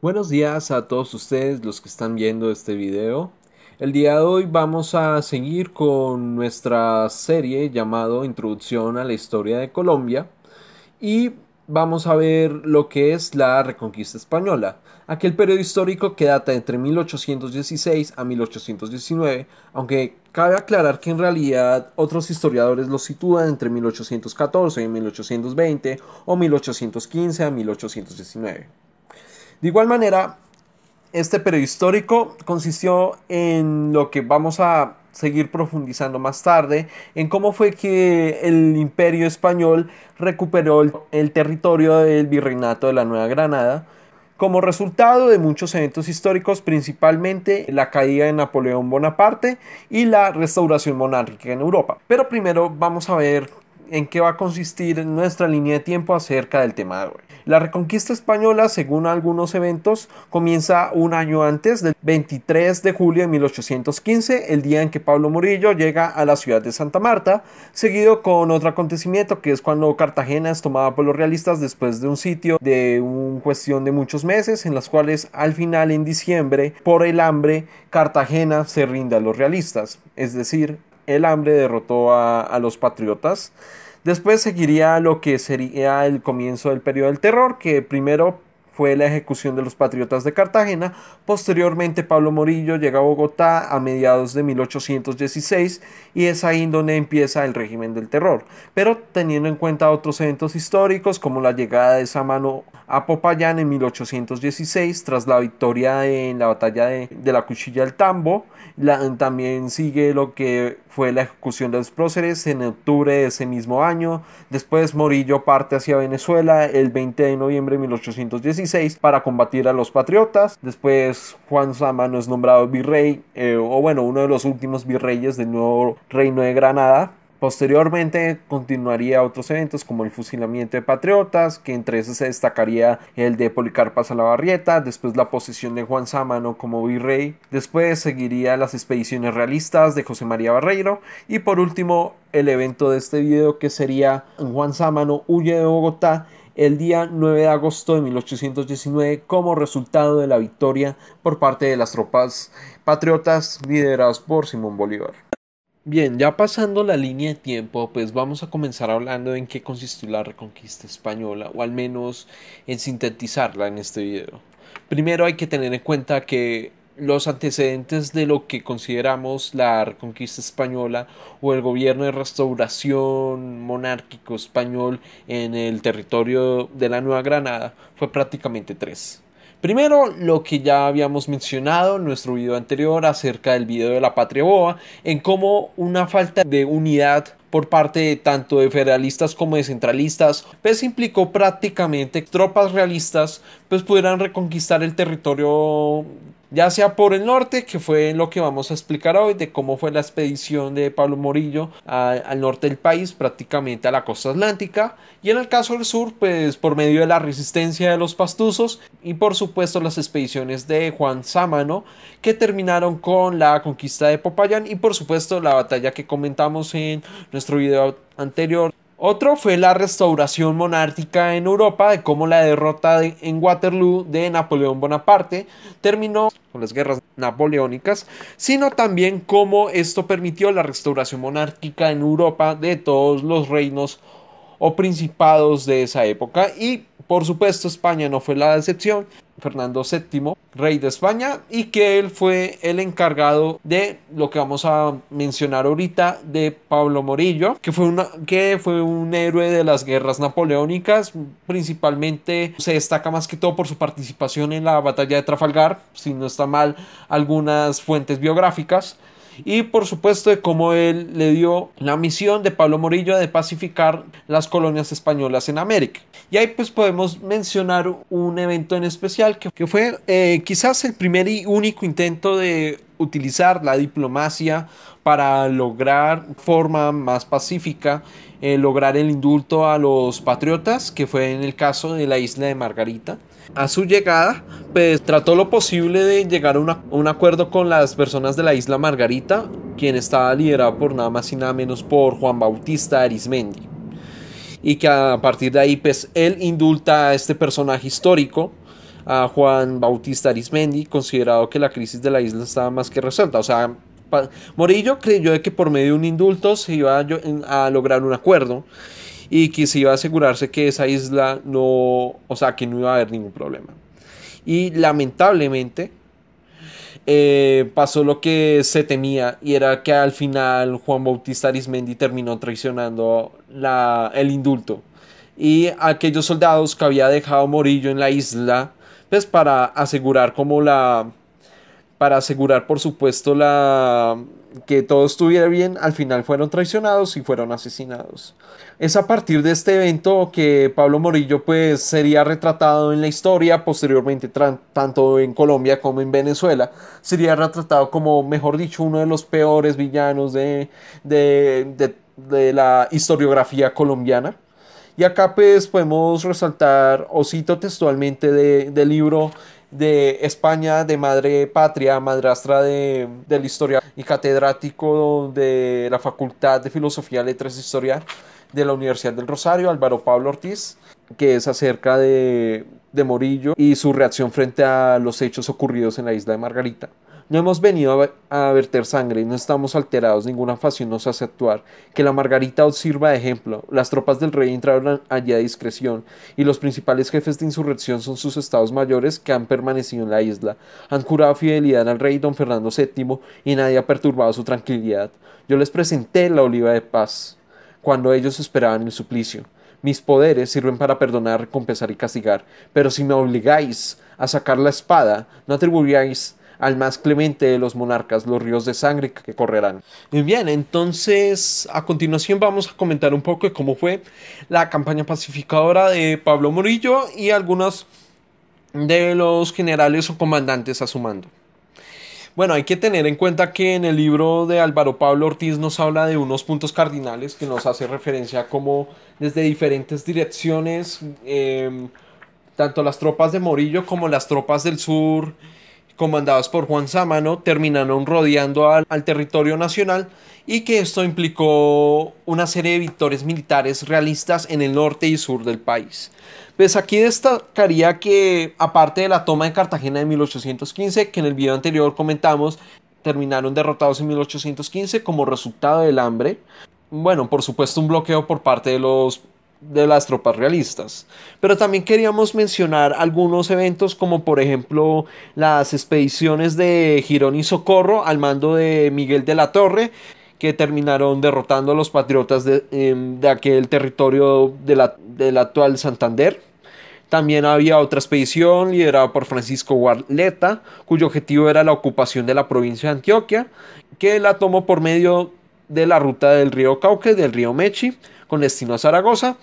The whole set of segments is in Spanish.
Buenos días a todos ustedes los que están viendo este video. El día de hoy vamos a seguir con nuestra serie llamado Introducción a la Historia de Colombia y vamos a ver lo que es la Reconquista Española, aquel periodo histórico que data entre 1816 a 1819, aunque cabe aclarar que en realidad otros historiadores lo sitúan entre 1814 y 1820 o 1815 a 1819. De igual manera, este periodo histórico consistió en lo que vamos a seguir profundizando más tarde, en cómo fue que el imperio español recuperó el, territorio del virreinato de la Nueva Granada, como resultado de muchos eventos históricos, principalmente la caída de Napoleón Bonaparte y la restauración monárquica en Europa. Pero primero vamos a ver en qué va a consistir nuestra línea de tiempo acerca del tema de hoy. La reconquista española, según algunos eventos, comienza un año antes, del 23 de julio de 1815, el día en que Pablo Murillo llega a la ciudad de Santa Marta, seguido con otro acontecimiento que es cuando Cartagena es tomada por los realistas después de un sitio de un cuestión de muchos meses, en las cuales al final en diciembre, por el hambre, Cartagena se rinde a los realistas, es decir, el hambre derrotó a los patriotas. Después seguiría lo que sería el comienzo del periodo del terror, que primero fue la ejecución de los patriotas de Cartagena. Posteriormente, Pablo Morillo llega a Bogotá a mediados de 1816 y es ahí donde empieza el régimen del terror. Pero teniendo en cuenta otros eventos históricos como la llegada de Samano a Popayán en 1816 tras la victoria en la batalla de, la Cuchilla del Tambo, también sigue lo que fue la ejecución de los próceres en octubre de ese mismo año. Después Morillo parte hacia Venezuela el 20 de noviembre de 1816 para combatir a los patriotas. Después Juan Sámano es nombrado virrey, eh, o bueno, uno de los últimos virreyes del nuevo reino de Granada. Posteriormente continuaría otros eventos como el fusilamiento de patriotas, que entre esos se destacaría el de Policarpa barrieta después la posesión de Juan Sámano como virrey, después seguiría las expediciones realistas de José María Barreiro y por último el evento de este video que sería Juan Sámano huye de Bogotá el día 9 de agosto de 1819 como resultado de la victoria por parte de las tropas patriotas lideradas por Simón Bolívar. Bien, ya pasando la línea de tiempo, pues vamos a comenzar hablando en qué consistió la reconquista española, o al menos en sintetizarla en este video. Primero hay que tener en cuenta que los antecedentes de lo que consideramos la reconquista española o el gobierno de restauración monárquico español en el territorio de la Nueva Granada fue prácticamente tres. Primero, lo que ya habíamos mencionado en nuestro video anterior acerca del video de la patria boa, en cómo una falta de unidad por parte de tanto de federalistas como de centralistas, pues implicó prácticamente tropas realistas pues pudieran reconquistar el territorio ya sea por el norte, que fue lo que vamos a explicar hoy, de cómo fue la expedición de Pablo Morillo al norte del país, prácticamente a la costa atlántica, y en el caso del sur, pues por medio de la resistencia de los pastuzos y por supuesto las expediciones de Juan Sámano, que terminaron con la conquista de Popayán y por supuesto la batalla que comentamos en nuestro video anterior otro fue la restauración monárquica en Europa, de cómo la derrota en Waterloo de Napoleón Bonaparte terminó con las guerras napoleónicas, sino también cómo esto permitió la restauración monárquica en Europa de todos los reinos o principados de esa época y por supuesto España no fue la excepción, Fernando VII, rey de España, y que él fue el encargado de lo que vamos a mencionar ahorita de Pablo Morillo, que fue, una, que fue un héroe de las guerras napoleónicas, principalmente se destaca más que todo por su participación en la batalla de Trafalgar, si no está mal algunas fuentes biográficas y por supuesto de cómo él le dio la misión de Pablo Morillo de pacificar las colonias españolas en América. Y ahí pues podemos mencionar un evento en especial que, fue eh, quizás el primer y único intento de utilizar la diplomacia para lograr forma más pacífica eh, lograr el indulto a los patriotas que fue en el caso de la isla de Margarita a su llegada, pues trató lo posible de llegar a, un acuerdo con las personas de la isla Margarita, quien estaba liderado por nada más y nada menos por Juan Bautista Arismendi. Y que a partir de ahí, pues él indulta a este personaje histórico, a Juan Bautista Arismendi, considerado que la crisis de la isla estaba más que resuelta. O sea, Morillo creyó de que por medio de un indulto se iba a lograr un acuerdo y que se iba a asegurarse que esa isla no, o sea, que no iba a haber ningún problema. Y lamentablemente eh, pasó lo que se temía y era que al final Juan Bautista Arismendi terminó traicionando la, el indulto. Y aquellos soldados que había dejado Morillo en la isla, pues para asegurar como la para asegurar por supuesto la que todo estuviera bien, al final fueron traicionados y fueron asesinados. Es a partir de este evento que Pablo Morillo pues sería retratado en la historia, posteriormente tanto en Colombia como en Venezuela, sería retratado como, mejor dicho, uno de los peores villanos de, de, la historiografía colombiana. Y acá pues podemos resaltar, o cito textualmente del libro, de España, de madre patria, madrastra de, del historia y catedrático de la Facultad de Filosofía, Letras e Historia de la Universidad del Rosario, Álvaro Pablo Ortiz, que es acerca de, de Morillo y su reacción frente a los hechos ocurridos en la isla de Margarita. No hemos venido a, verter sangre, no estamos alterados, ninguna facción nos hace actuar. Que la Margarita os sirva de ejemplo. Las tropas del rey entraron allí a discreción, y los principales jefes de insurrección son sus estados mayores que han permanecido en la isla. Han jurado fidelidad al rey don Fernando VII, y nadie ha perturbado su tranquilidad. Yo les presenté la oliva de paz, cuando ellos esperaban el suplicio. Mis poderes sirven para perdonar, compensar y castigar, pero si me obligáis a sacar la espada, no atribuiríais al más clemente de los monarcas, los ríos de sangre que correrán. Muy bien, entonces a continuación vamos a comentar un poco de cómo fue la campaña pacificadora de Pablo Morillo y algunos de los generales o comandantes a su mando. Bueno, hay que tener en cuenta que en el libro de Álvaro Pablo Ortiz nos habla de unos puntos cardinales que nos hace referencia como desde diferentes direcciones, eh, tanto las tropas de Morillo como las tropas del sur, Comandados por Juan Sámano, terminaron rodeando al, al, territorio nacional y que esto implicó una serie de victorias militares realistas en el norte y sur del país. Pues aquí destacaría que, aparte de la toma de Cartagena de 1815, que en el video anterior comentamos, terminaron derrotados en 1815 como resultado del hambre. Bueno, por supuesto un bloqueo por parte de los de las tropas realistas. Pero también queríamos mencionar algunos eventos como por ejemplo las expediciones de Girón y Socorro al mando de Miguel de la Torre que terminaron derrotando a los patriotas de, em, aquel territorio del la, actual Santander. También había otra expedición liderada por Francisco Guarleta, cuyo objetivo era la ocupación de la provincia de Antioquia, que la tomó por medio de la ruta del río Cauque, del río Mechi, con destino a Zaragoza.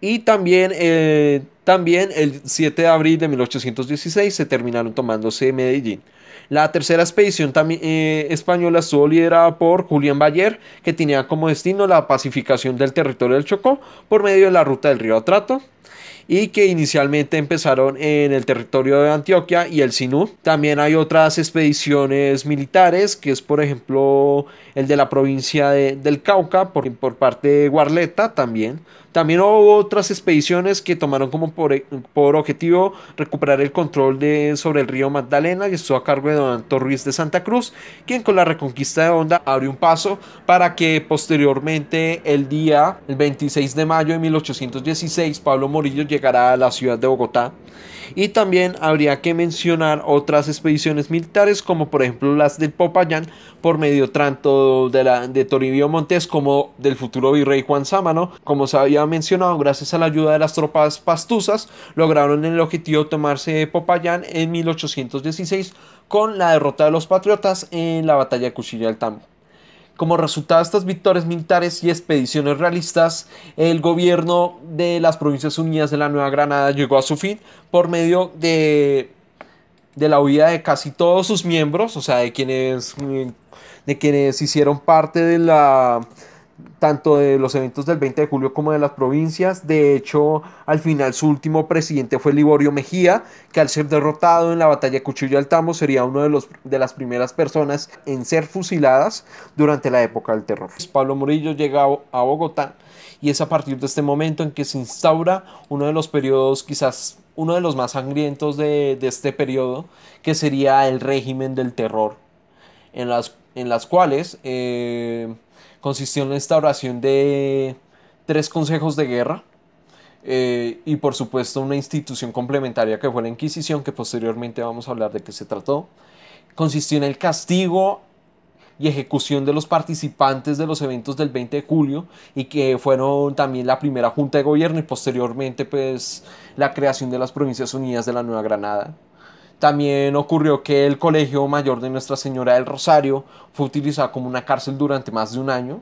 Y también, eh, también el 7 de abril de 1816 se terminaron tomándose Medellín. La tercera expedición eh, española estuvo liderada por Julián Bayer, que tenía como destino la pacificación del territorio del Chocó por medio de la ruta del río Atrato y que inicialmente empezaron en el territorio de Antioquia y el Sinú. También hay otras expediciones militares, que es por ejemplo el de la provincia del Cauca por, por parte de Guarleta también, también hubo otras expediciones que tomaron como por, eh, objetivo recuperar el control sobre el río Magdalena, que estuvo a cargo de Don Antonio Ruiz de Santa Cruz, quien con la reconquista de Honda abrió un paso para que posteriormente el día el 26 de mayo de 1816 Pablo Morillo llegara a la ciudad de Bogotá. Y también habría que mencionar otras expediciones militares, como por ejemplo las del Popayán, por medio tanto de, Toribio Montes como del futuro virrey Juan Sámano. Como se había mencionado, gracias a la ayuda de las tropas pastusas, lograron el objetivo tomarse Popayán en 1816 con la derrota de los patriotas en la batalla de Cuchilla del Tambo. Como resultado de estas victorias militares y expediciones realistas, el gobierno de las Provincias Unidas de la Nueva Granada llegó a su fin por medio de, de la huida de casi todos sus miembros, o sea, de quienes, de quienes hicieron parte de la tanto de los eventos del 20 de julio como de las provincias. De hecho, al final su último presidente fue Liborio Mejía, que al ser derrotado en la batalla de Cuchillo al sería uno de, los, de las primeras personas en ser fusiladas durante la época del terror. Pablo Murillo llega a Bogotá y es a partir de este momento en que se instaura uno de los periodos quizás uno de los más sangrientos de, este periodo, que sería el régimen del terror, en las, en las cuales... Eh, Consistió en la instauración de tres consejos de guerra eh, y por supuesto una institución complementaria que fue la Inquisición, que posteriormente vamos a hablar de qué se trató. Consistió en el castigo y ejecución de los participantes de los eventos del 20 de julio y que fueron también la primera junta de gobierno y posteriormente pues la creación de las provincias unidas de la Nueva Granada. También ocurrió que el Colegio Mayor de Nuestra Señora del Rosario fue utilizado como una cárcel durante más de un año.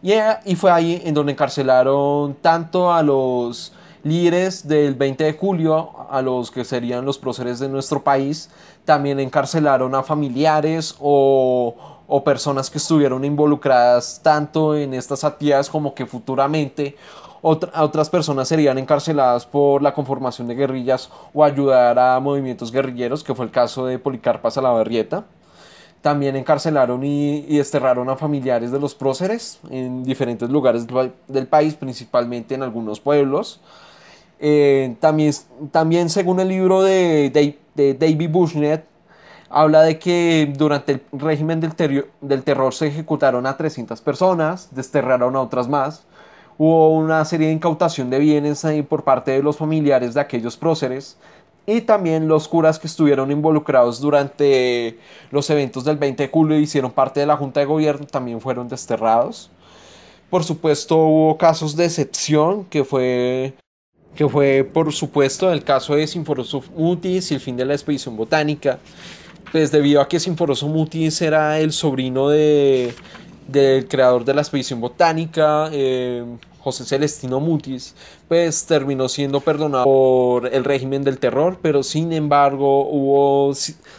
Y, eh, fue ahí en donde encarcelaron tanto a los líderes del 20 de julio, a los que serían los próceres de nuestro país, también encarcelaron a familiares o, personas que estuvieron involucradas tanto en estas actividades como que futuramente otras personas serían encarceladas por la conformación de guerrillas o ayudar a movimientos guerrilleros, que fue el caso de Policarpa Salavarrieta. También encarcelaron y, desterraron a familiares de los próceres en diferentes lugares del país, principalmente en algunos pueblos. Eh, también, según el libro de, de, David Bushnet, habla de que durante el régimen del, del, terror se ejecutaron a 300 personas, desterraron a otras más, hubo una serie de incautación de bienes ahí por parte de los familiares de aquellos próceres y también los curas que estuvieron involucrados durante los eventos del 20 de julio y hicieron parte de la Junta de Gobierno también fueron desterrados. Por supuesto hubo casos de excepción que fue que fue por supuesto el caso de Sinforoso Mutis y el fin de la expedición botánica, pues debido a que Sinforoso Mutis era el sobrino de del creador de la expedición botánica, eh, José Celestino Mutis, pues terminó siendo perdonado por el régimen del terror, pero sin embargo hubo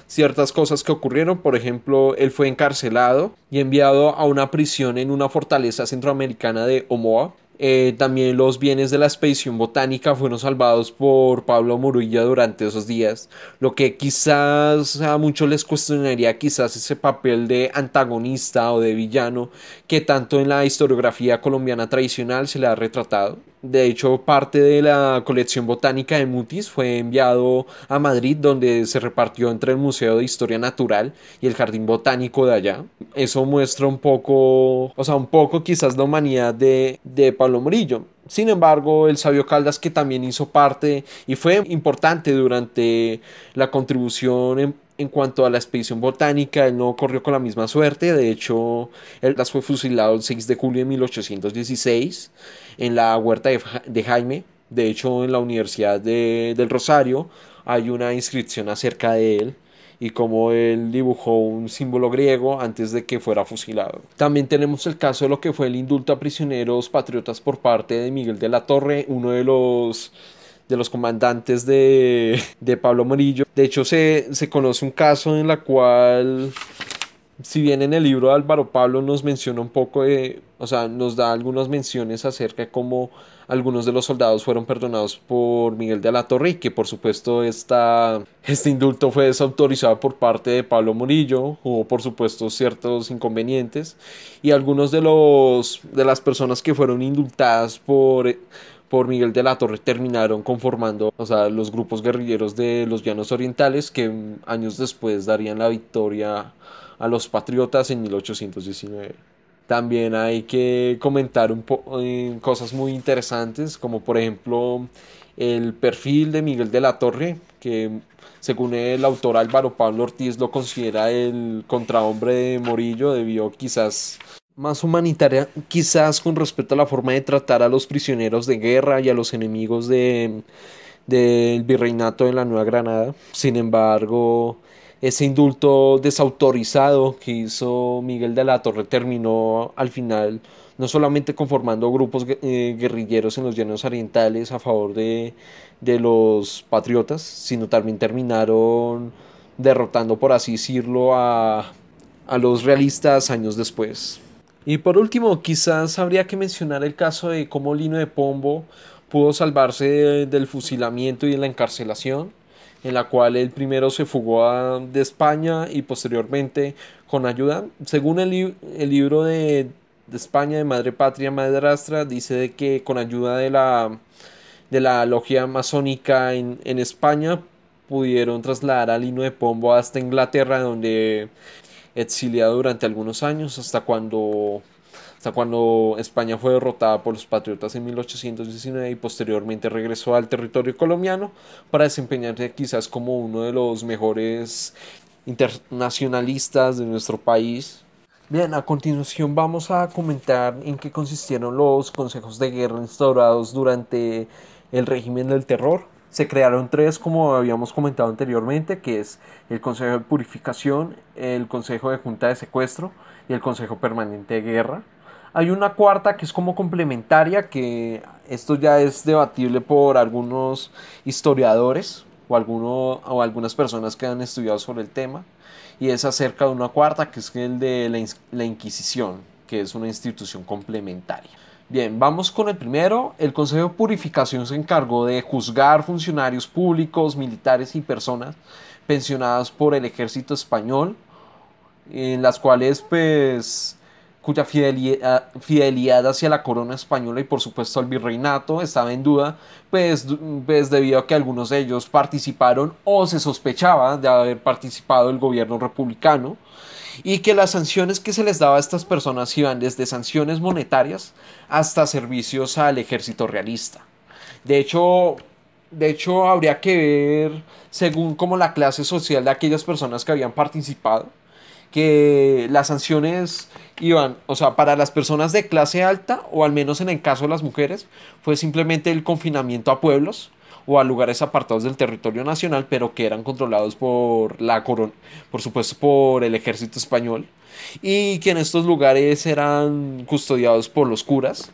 ciertas cosas que ocurrieron, por ejemplo, él fue encarcelado y enviado a una prisión en una fortaleza centroamericana de Omoa, eh, también los bienes de la expedición botánica fueron salvados por Pablo Murilla durante esos días, lo que quizás a muchos les cuestionaría quizás ese papel de antagonista o de villano que tanto en la historiografía colombiana tradicional se le ha retratado. De hecho, parte de la colección botánica de Mutis fue enviado a Madrid, donde se repartió entre el Museo de Historia Natural y el Jardín Botánico de allá. Eso muestra un poco, o sea, un poco quizás la humanidad de, de Pablo Murillo. Sin embargo, el sabio Caldas, que también hizo parte y fue importante durante la contribución en en cuanto a la expedición botánica, él no corrió con la misma suerte. De hecho, él las fue fusilado el 6 de julio de 1816 en la huerta de, Jaime. De hecho, en la Universidad de, del Rosario hay una inscripción acerca de él y cómo él dibujó un símbolo griego antes de que fuera fusilado. También tenemos el caso de lo que fue el indulto a prisioneros patriotas por parte de Miguel de la Torre, uno de los de los comandantes de, de Pablo Morillo. De hecho, se, conoce un caso en la cual si bien en el libro de Álvaro Pablo nos menciona un poco de, o sea, nos da algunas menciones acerca de cómo algunos de los soldados fueron perdonados por Miguel de la Torre y que por supuesto esta, este indulto fue desautorizado por parte de Pablo Murillo, hubo por supuesto ciertos inconvenientes y algunos de los de las personas que fueron indultadas por por Miguel de la Torre terminaron conformando o los grupos guerrilleros de los llanos orientales que años después darían la victoria a los patriotas en 1819. También hay que comentar un eh, cosas muy interesantes, como por ejemplo el perfil de Miguel de la Torre, que según el autor Álvaro Pablo Ortiz lo considera el contrahombre de Morillo, debió quizás más humanitaria quizás con respecto a la forma de tratar a los prisioneros de guerra y a los enemigos del virreinato de la Nueva Granada. Sin embargo, ese indulto desautorizado que hizo Miguel de la Torre terminó al final no solamente conformando grupos eh, guerrilleros en los llanos orientales a favor de, de los patriotas, sino también terminaron derrotando, por así decirlo, a, a los realistas años después. Y por último, quizás habría que mencionar el caso de cómo Lino de Pombo pudo salvarse del fusilamiento y de la encarcelación, en la cual él primero se fugó de España y posteriormente con ayuda. Según el, libro de, España de Madre Patria Madrastra, dice de que con ayuda de la, de la logia masónica en, en España pudieron trasladar a Lino de Pombo hasta Inglaterra, donde exiliado durante algunos años hasta cuando, hasta cuando España fue derrotada por los patriotas en 1819 y posteriormente regresó al territorio colombiano para desempeñarse quizás como uno de los mejores internacionalistas de nuestro país. Bien, a continuación vamos a comentar en qué consistieron los consejos de guerra instaurados durante el régimen del terror. Se crearon tres, como habíamos comentado anteriormente, que es el Consejo de Purificación, el Consejo de Junta de Secuestro y el Consejo Permanente de Guerra. Hay una cuarta que es como complementaria, que esto ya es debatible por algunos historiadores o, alguno, o algunas personas que han estudiado sobre el tema, y es acerca de una cuarta que es el de la Inquisición, que es una institución complementaria. Bien, vamos con el primero. El Consejo de Purificación se encargó de juzgar funcionarios públicos, militares y personas pensionadas por el ejército español, en las cuales pues cuya fidelidad, ah, hacia la corona española y por supuesto al virreinato estaba en duda, pues, pues debido a que algunos de ellos participaron o se sospechaba de haber participado el gobierno republicano y que las sanciones que se les daba a estas personas iban desde sanciones monetarias hasta servicios al ejército realista. De hecho, de hecho habría que ver según como la clase social de aquellas personas que habían participado que las sanciones iban, o sea, para las personas de clase alta, o al menos en el caso de las mujeres, fue simplemente el confinamiento a pueblos, o a lugares apartados del territorio nacional, pero que eran controlados por la corona, por supuesto por el ejército español, y que en estos lugares eran custodiados por los curas,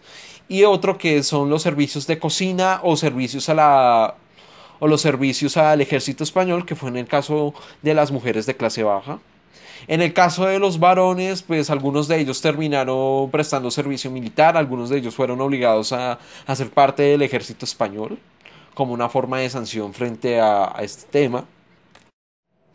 y otro que son los servicios de cocina o servicios a la o los servicios al ejército español, que fue en el caso de las mujeres de clase baja. En el caso de los varones, pues algunos de ellos terminaron prestando servicio militar, algunos de ellos fueron obligados a, a ser parte del ejército español como una forma de sanción frente a, este tema.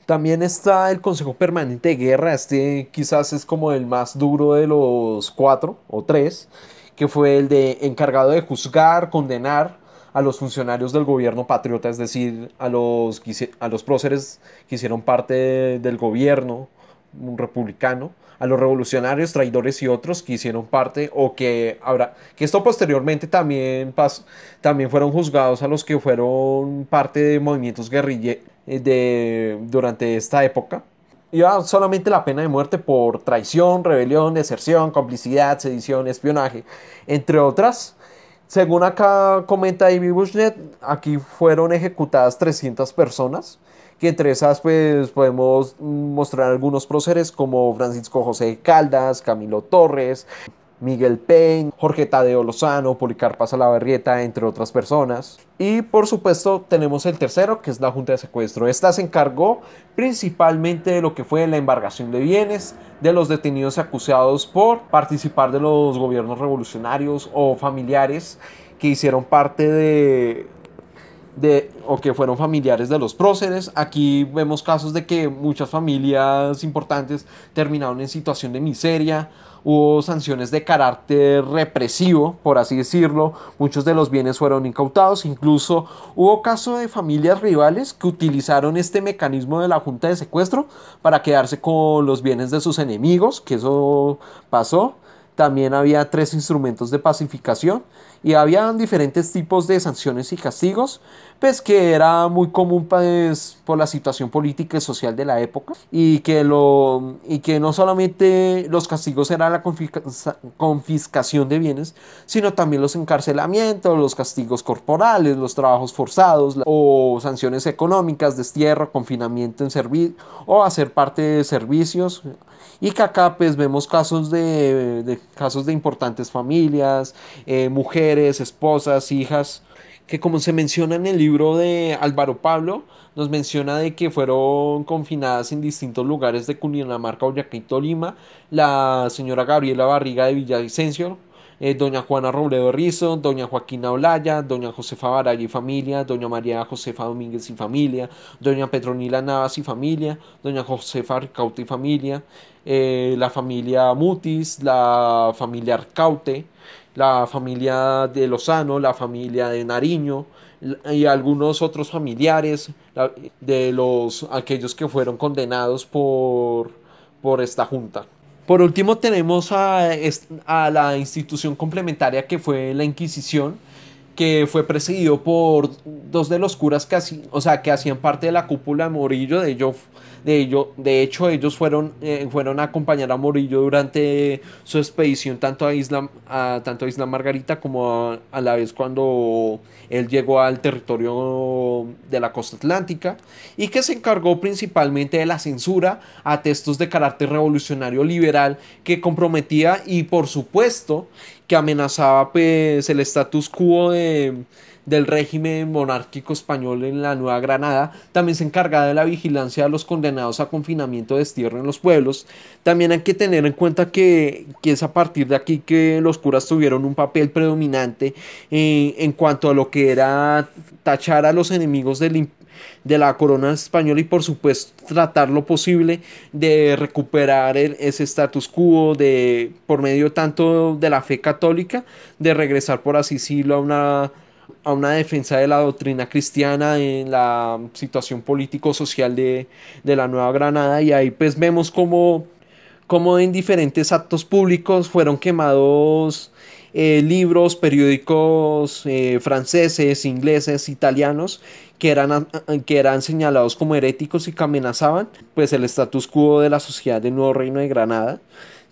También está el Consejo Permanente de Guerra, este quizás es como el más duro de los cuatro o tres, que fue el de encargado de juzgar, condenar a los funcionarios del gobierno patriota, es decir, a los, a los próceres que hicieron parte del gobierno, un republicano, a los revolucionarios, traidores y otros que hicieron parte o que habrá, que esto posteriormente también, pasó, también fueron juzgados a los que fueron parte de movimientos guerrilleros eh, durante esta época. Iba ah, solamente la pena de muerte por traición, rebelión, deserción, complicidad, sedición, espionaje, entre otras. Según acá comenta David Bushnet, aquí fueron ejecutadas 300 personas que esas pues podemos mostrar algunos próceres como Francisco José Caldas, Camilo Torres, Miguel Payne, Jorge Tadeo Lozano, Policarpa Salaverrieta, entre otras personas. Y por supuesto tenemos el tercero, que es la Junta de Secuestro. Esta se encargó principalmente de lo que fue la embargación de bienes de los detenidos acusados por participar de los gobiernos revolucionarios o familiares que hicieron parte de de, o que fueron familiares de los próceres. Aquí vemos casos de que muchas familias importantes terminaron en situación de miseria. Hubo sanciones de carácter represivo, por así decirlo. Muchos de los bienes fueron incautados. Incluso hubo casos de familias rivales que utilizaron este mecanismo de la junta de secuestro para quedarse con los bienes de sus enemigos, que eso pasó también había tres instrumentos de pacificación y había diferentes tipos de sanciones y castigos, pues que era muy común pues, por la situación política y social de la época y que, lo, y que no solamente los castigos eran la confiscación de bienes, sino también los encarcelamientos, los castigos corporales, los trabajos forzados o sanciones económicas, destierro, confinamiento en servicio o hacer parte de servicios y que acá pues, vemos casos de, casos de importantes familias, eh, mujeres, esposas, hijas, que como se menciona en el libro de Álvaro Pablo, nos menciona de que fueron confinadas en distintos lugares de Cundinamarca, Boyacá y Tolima, la señora Gabriela Barriga de Villavicencio, eh, doña Juana Robledo Rizo, doña Joaquina Olaya, doña Josefa Baraya y familia, doña María Josefa Domínguez y familia, doña Petronila Navas y familia, doña Josefa Arcaute y familia, eh, la familia Mutis, la familia Arcaute, la familia de Lozano, la familia de Nariño y algunos otros familiares de los aquellos que fueron condenados por por esta junta. Por último tenemos a, la institución complementaria que fue la Inquisición, que fue presidido por dos de los curas que, hacían, o sea, que hacían parte de la cúpula de Morillo. De, de, de hecho, ellos fueron, eh, fueron a acompañar a Morillo durante su expedición tanto a Isla, a, tanto Isla Margarita como a, a, la vez cuando él llegó al territorio de la costa atlántica y que se encargó principalmente de la censura a textos de carácter revolucionario liberal que comprometía y por supuesto que amenazaba pues el status quo del régimen monárquico español en la Nueva Granada, también se encargaba de la vigilancia de los condenados a confinamiento de destierro en los pueblos. También hay que tener en cuenta que, es a partir de aquí que los curas tuvieron un papel predominante eh, en cuanto a lo que era tachar a los enemigos del imperio de la corona española y por supuesto tratar lo posible de recuperar ese status quo de por medio tanto de la fe católica de regresar por así decirlo a una a una defensa de la doctrina cristiana en la situación político-social de, la Nueva Granada y ahí pues vemos como, como en diferentes actos públicos fueron quemados eh, libros, periódicos eh, franceses, ingleses, italianos que eran, ah, ah, que eran señalados como heréticos y que amenazaban pues el status quo de la sociedad del nuevo reino de Granada.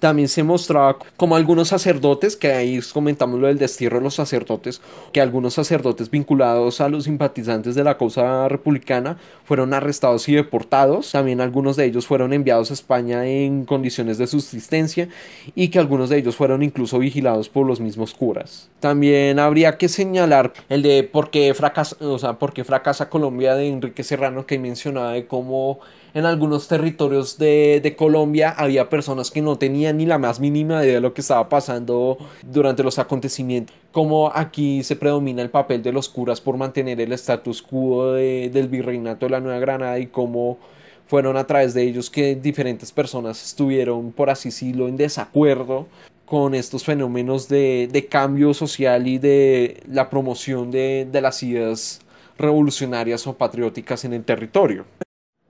También se mostraba como algunos sacerdotes, que ahí comentamos lo del destierro de los sacerdotes, que algunos sacerdotes vinculados a los simpatizantes de la causa republicana fueron arrestados y deportados. También algunos de ellos fueron enviados a España en condiciones de subsistencia y que algunos de ellos fueron incluso vigilados por los mismos curas. También habría que señalar el de por qué fracasa, o sea, por qué fracasa Colombia de Enrique Serrano que mencionaba de cómo en algunos territorios de, Colombia había personas que no tenían ni la más mínima idea de lo que estaba pasando durante los acontecimientos. Como aquí se predomina el papel de los curas por mantener el status quo del virreinato de la Nueva Granada y cómo fueron a través de ellos que diferentes personas estuvieron, por así decirlo, en desacuerdo con estos fenómenos de, cambio social y de la promoción de, de las ideas revolucionarias o patrióticas en el territorio.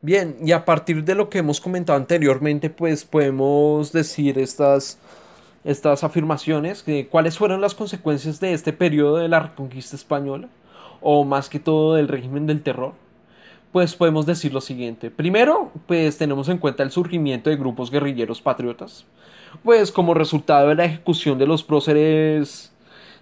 Bien, y a partir de lo que hemos comentado anteriormente, pues podemos decir estas, estas afirmaciones, que, cuáles fueron las consecuencias de este periodo de la reconquista española, o más que todo del régimen del terror. Pues podemos decir lo siguiente. Primero, pues tenemos en cuenta el surgimiento de grupos guerrilleros patriotas, pues como resultado de la ejecución de los próceres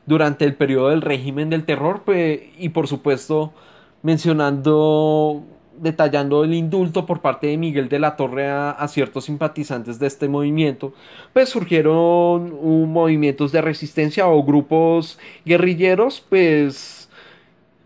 durante el periodo del régimen del terror, pues, y por supuesto mencionando detallando el indulto por parte de Miguel de la Torre a, ciertos simpatizantes de este movimiento, pues surgieron uh, movimientos de resistencia o grupos guerrilleros, pues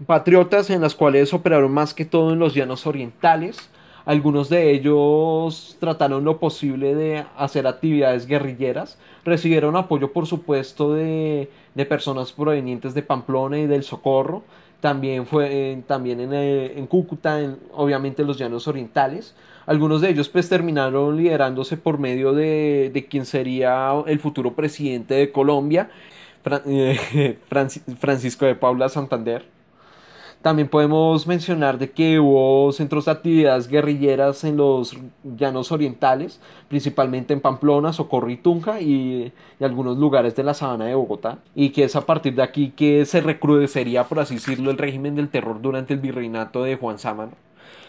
patriotas en las cuales operaron más que todo en los llanos orientales. Algunos de ellos trataron lo posible de hacer actividades guerrilleras, recibieron apoyo por supuesto de, de personas provenientes de Pamplona y del Socorro, también fue eh, también eh, en, Cúcuta, en, obviamente en los llanos orientales. Algunos de ellos pues terminaron liderándose por medio de, quien sería el futuro presidente de Colombia, eh, Francisco de Paula Santander. También podemos mencionar de que hubo centros de actividades guerrilleras en los llanos orientales, principalmente en Pamplona, Socorro y Tunja algunos lugares de la sabana de Bogotá, y que es a partir de aquí que se recrudecería, por así decirlo, el régimen del terror durante el virreinato de Juan Sámano.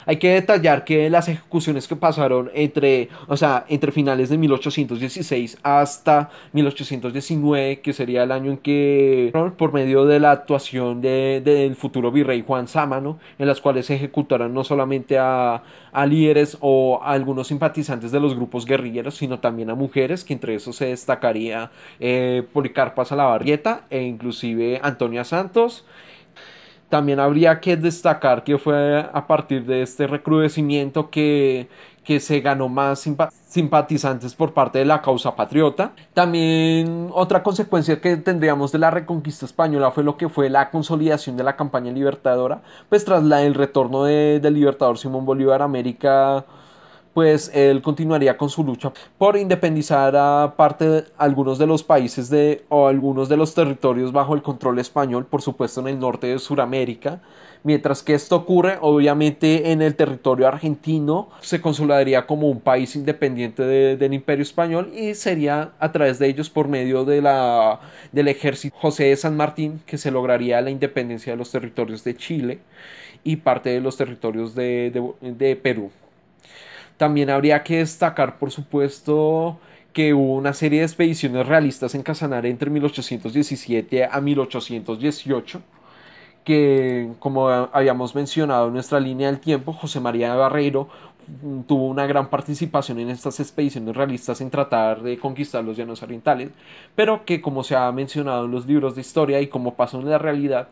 Hay que detallar que las ejecuciones que pasaron entre, o sea, entre finales de 1816 hasta 1819, que sería el año en que, por medio de la actuación del futuro virrey Juan Sámano, en las cuales se ejecutaron no solamente a, líderes o a algunos simpatizantes de los grupos guerrilleros, sino también a mujeres, que entre esos se destacaría eh, Policarpa Salabarrieta e inclusive Antonia Santos. También habría que destacar que fue a partir de este recrudecimiento que, que se ganó más simpatizantes por parte de la causa patriota. También otra consecuencia que tendríamos de la reconquista española fue lo que fue la consolidación de la campaña libertadora, pues tras el retorno del libertador Simón Bolívar a América pues él continuaría con su lucha por independizar a parte de algunos de los países de, o algunos de los territorios bajo el control español, por supuesto en el norte de Sudamérica. Mientras que esto ocurre, obviamente en el territorio argentino se consolidaría como un país independiente del imperio español y sería a través de ellos por medio de la, del ejército José de San Martín que se lograría la independencia de los territorios de Chile y parte de los territorios de, de Perú. También habría que destacar, por supuesto, que hubo una serie de expediciones realistas en Casanare entre 1817 a 1818, que como habíamos mencionado en nuestra línea del tiempo, José María de Barreiro mm, tuvo una gran participación en estas expediciones realistas en tratar de conquistar los llanos orientales, pero que como se ha mencionado en los libros de historia y como pasó en la realidad,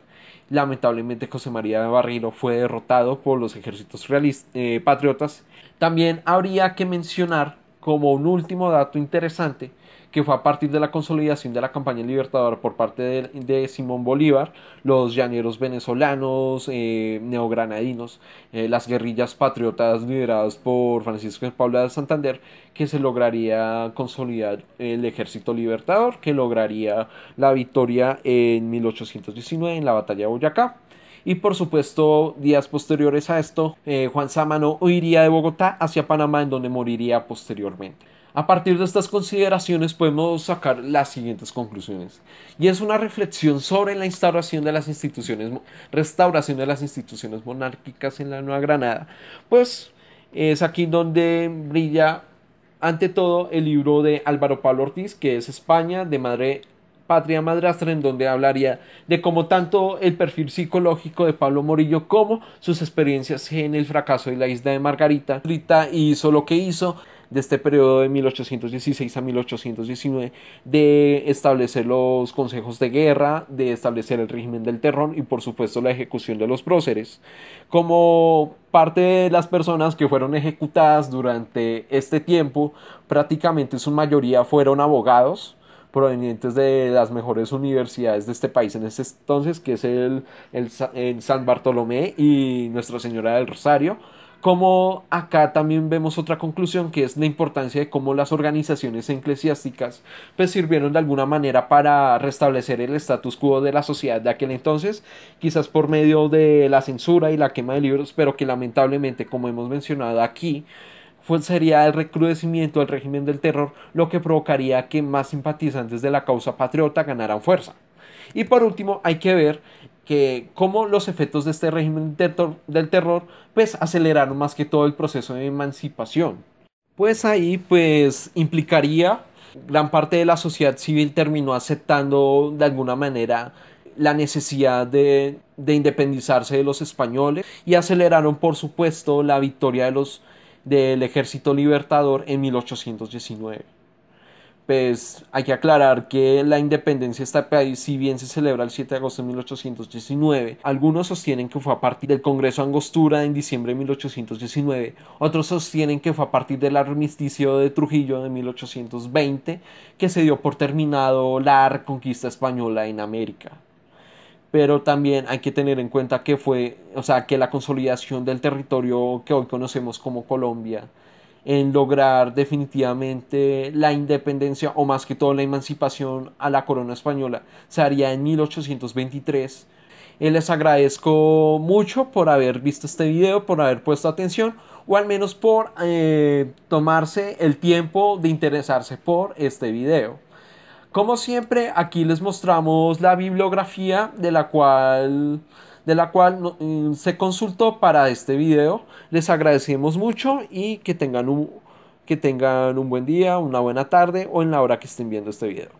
Lamentablemente José María Barriero fue derrotado por los ejércitos eh, patriotas. También habría que mencionar como un último dato interesante que fue a partir de la consolidación de la campaña libertadora por parte de, Simón Bolívar, los llaneros venezolanos, eh, neogranadinos, eh, las guerrillas patriotas lideradas por Francisco de Paula de Santander, que se lograría consolidar el ejército libertador, que lograría la victoria en 1819 en la batalla de Boyacá. Y por supuesto, días posteriores a esto, eh, Juan Sámano huiría de Bogotá hacia Panamá, en donde moriría posteriormente. A partir de estas consideraciones podemos sacar las siguientes conclusiones. Y es una reflexión sobre la instauración de las instituciones, restauración de las instituciones monárquicas en la Nueva Granada. Pues es aquí donde brilla ante todo el libro de Álvaro Pablo Ortiz, que es España, de madre patria madrastra, en donde hablaría de cómo tanto el perfil psicológico de Pablo Morillo como sus experiencias en el fracaso de la isla de Margarita, Rita hizo lo que hizo, de este periodo de 1816 a 1819, de establecer los consejos de guerra, de establecer el régimen del terror y por supuesto la ejecución de los próceres. Como parte de las personas que fueron ejecutadas durante este tiempo, prácticamente su mayoría fueron abogados, provenientes de las mejores universidades de este país en ese entonces, que es el, en San Bartolomé y Nuestra Señora del Rosario. Como acá también vemos otra conclusión que es la importancia de cómo las organizaciones eclesiásticas pues sirvieron de alguna manera para restablecer el status quo de la sociedad de aquel entonces, quizás por medio de la censura y la quema de libros, pero que lamentablemente, como hemos mencionado aquí, pues, sería el recrudecimiento del régimen del terror lo que provocaría que más simpatizantes de la causa patriota ganaran fuerza. Y por último, hay que ver que cómo los efectos de este régimen del terror pues aceleraron más que todo el proceso de emancipación. Pues ahí pues implicaría gran parte de la sociedad civil terminó aceptando de alguna manera la necesidad de, independizarse de los españoles y aceleraron por supuesto la victoria de los del ejército libertador en 1819 pues hay que aclarar que la independencia de este país, si bien se celebra el 7 de agosto de 1819, algunos sostienen que fue a partir del Congreso Angostura en diciembre de 1819, otros sostienen que fue a partir del armisticio de Trujillo de 1820, que se dio por terminado la reconquista española en América pero también hay que tener en cuenta que fue, o sea, que la consolidación del territorio que hoy conocemos como Colombia en lograr definitivamente la independencia o más que todo la emancipación a la corona española. Se haría en 1823. Eh, les agradezco mucho por haber visto este video, por haber puesto atención o al menos por eh, tomarse el tiempo de interesarse por este video. Como siempre, aquí les mostramos la bibliografía de la cual de la cual mm, se consultó para este video. Les agradecemos mucho y que tengan un, que tengan un buen día, una buena tarde o en la hora que estén viendo este video.